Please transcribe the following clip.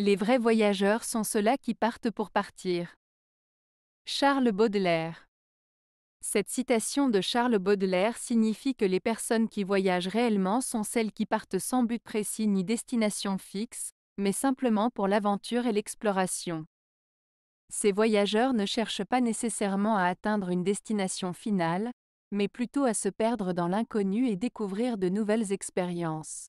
Les vrais voyageurs sont ceux-là qui partent pour partir. Charles Baudelaire Cette citation de Charles Baudelaire signifie que les personnes qui voyagent réellement sont celles qui partent sans but précis ni destination fixe, mais simplement pour l'aventure et l'exploration. Ces voyageurs ne cherchent pas nécessairement à atteindre une destination finale, mais plutôt à se perdre dans l'inconnu et découvrir de nouvelles expériences.